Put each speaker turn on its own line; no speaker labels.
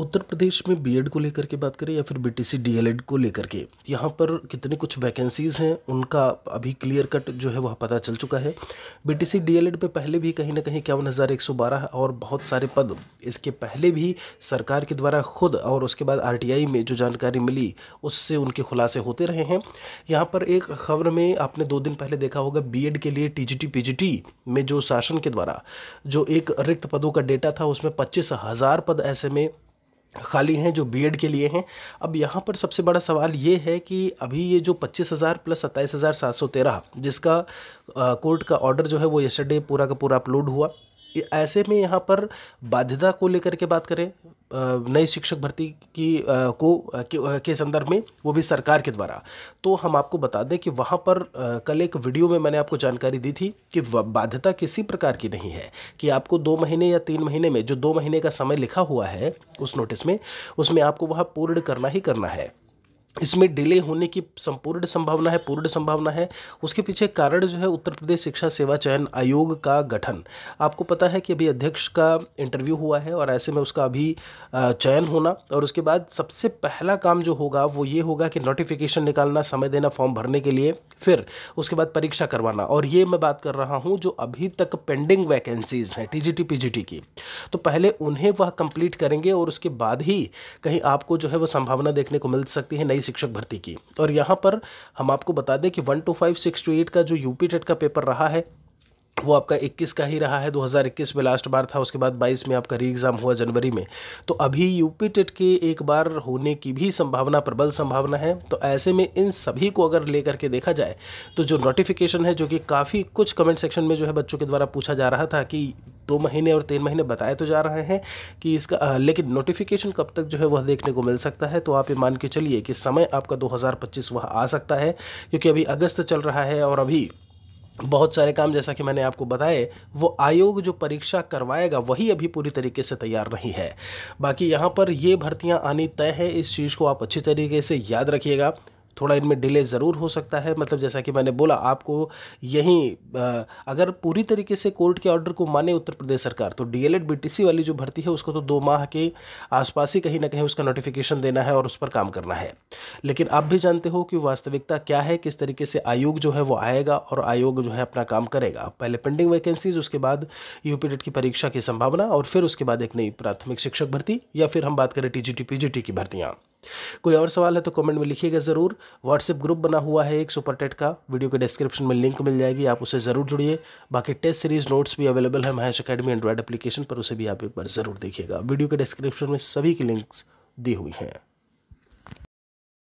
उत्तर प्रदेश में बीएड को लेकर के बात करें या फिर बीटीसी डीएलएड को लेकर के यहाँ पर कितने कुछ वैकेंसीज़ हैं उनका अभी क्लियर कट जो है वह पता चल चुका है बीटीसी डीएलएड पे पहले भी कहीं ना कहीं इक्यावन हज़ार एक सौ बारह और बहुत सारे पद इसके पहले भी सरकार के द्वारा खुद और उसके बाद आर में जो जानकारी मिली उससे उनके खुलासे होते रहे हैं यहाँ पर एक खबर में आपने दो दिन पहले देखा होगा बी के लिए टी जी में जो शासन के द्वारा जो एक रिक्त पदों का डेटा था उसमें पच्चीस पद ऐसे में खाली हैं जो बीएड के लिए हैं अब यहाँ पर सबसे बड़ा सवाल ये है कि अभी ये जो पच्चीस हज़ार प्लस सत्ताईस हज़ार सात सौ तेरह जिसका कोर्ट का ऑर्डर जो है वो यस्टरडे पूरा का पूरा अपलोड हुआ ऐसे में यहाँ पर बाध्यता को लेकर के बात करें नई शिक्षक भर्ती की को के, के संदर्भ में वो भी सरकार के द्वारा तो हम आपको बता दें कि वहाँ पर कल एक वीडियो में मैंने आपको जानकारी दी थी कि बाध्यता किसी प्रकार की नहीं है कि आपको दो महीने या तीन महीने में जो दो महीने का समय लिखा हुआ है उस नोटिस में उसमें आपको वह पूर्ण करना ही करना है इसमें डिले होने की संपूर्ण संभावना है पूर्ण संभावना है उसके पीछे कारण जो है उत्तर प्रदेश शिक्षा सेवा चयन आयोग का गठन आपको पता है कि अभी अध्यक्ष का इंटरव्यू हुआ है और ऐसे में उसका अभी चयन होना और उसके बाद सबसे पहला काम जो होगा वो ये होगा कि नोटिफिकेशन निकालना समय देना फॉर्म भरने के लिए फिर उसके बाद परीक्षा करवाना और ये मैं बात कर रहा हूँ जो अभी तक पेंडिंग वैकेंसीज हैं टी जी की तो पहले उन्हें वह कंप्लीट करेंगे और उसके बाद ही कहीं आपको जो है वह संभावना देखने को मिल सकती है नई शिक्षक भर्ती की और यहाँ पर हम आपको बता दें कि one two five six two eight का जो यूपी टेट का पेपर रहा है वो आपका 21 का ही रहा है 2021 में लास्ट बार था उसके बाद 22 में आपका री एग्ज़ाम हुआ जनवरी में तो अभी यूपी टेट के एक बार होने की भी संभावना प्रबल संभावना है तो ऐसे में इन सभी को अगर लेकर के देखा जाए तो जो नोटिफिकेशन है जो कि काफ़ी कुछ कमेंट सेक्शन में जो है बच्चों के द्वारा पूछा जा रहा था कि दो महीने और तीन महीने बताए तो जा रहे हैं कि इसका लेकिन नोटिफिकेशन कब तक जो है वह देखने को मिल सकता है तो आप ये मान के चलिए कि समय आपका 2025 वह आ सकता है क्योंकि अभी अगस्त चल रहा है और अभी बहुत सारे काम जैसा कि मैंने आपको बताए वो आयोग जो परीक्षा करवाएगा वही अभी पूरी तरीके से तैयार नहीं है बाकी यहाँ पर ये भर्तियाँ आनी तय है इस चीज़ को आप अच्छी तरीके से याद रखिएगा थोड़ा इनमें डिले ज़रूर हो सकता है मतलब जैसा कि मैंने बोला आपको यहीं अगर पूरी तरीके से कोर्ट के ऑर्डर को माने उत्तर प्रदेश सरकार तो डी एल वाली जो भर्ती है उसको तो दो माह के आसपास ही कहीं ना कहीं उसका नोटिफिकेशन देना है और उस पर काम करना है लेकिन आप भी जानते हो कि वास्तविकता क्या है किस तरीके से आयोग जो है वो आएगा और आयोग जो है अपना काम करेगा पहले पेंडिंग वैकेंसीज उसके बाद यूपी की परीक्षा की संभावना और फिर उसके बाद एक नई प्राथमिक शिक्षक भर्ती या फिर हम बात करें टी जी की भर्तियाँ कोई और सवाल है तो कमेंट में लिखिएगा ज़रूर व्हाट्सएप ग्रुप बना हुआ है एक सुपर टेट का वीडियो के डिस्क्रिप्शन में लिंक मिल जाएगी आप उसे ज़रूर जुड़िए बाकी टेस्ट सीरीज नोट्स भी अवेलेबल है महेश अकेडमी एंड्रॉइड एप्लीकेशन पर उसे भी आप एक बार ज़रूर देखिएगा वीडियो के डिस्क्रिप्शन में सभी की लिंक्स दी हुई हैं